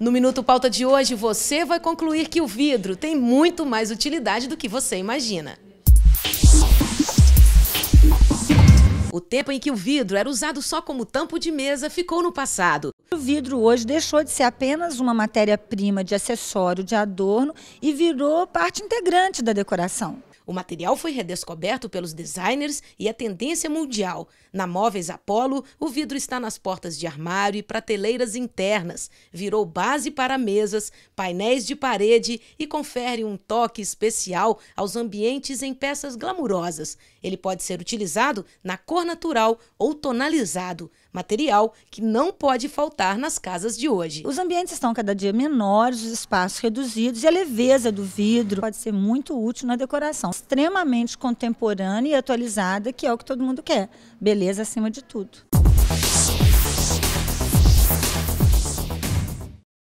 No Minuto Pauta de hoje, você vai concluir que o vidro tem muito mais utilidade do que você imagina. O tempo em que o vidro era usado só como tampo de mesa ficou no passado. O vidro hoje deixou de ser apenas uma matéria-prima de acessório, de adorno e virou parte integrante da decoração. O material foi redescoberto pelos designers e é tendência mundial. Na Móveis Apollo, o vidro está nas portas de armário e prateleiras internas, virou base para mesas, painéis de parede e confere um toque especial aos ambientes em peças glamurosas. Ele pode ser utilizado na cor natural ou tonalizado material que não pode faltar nas casas de hoje. Os ambientes estão cada dia menores, os espaços reduzidos e a leveza do vidro pode ser muito útil na decoração, extremamente contemporânea e atualizada, que é o que todo mundo quer. Beleza acima de tudo.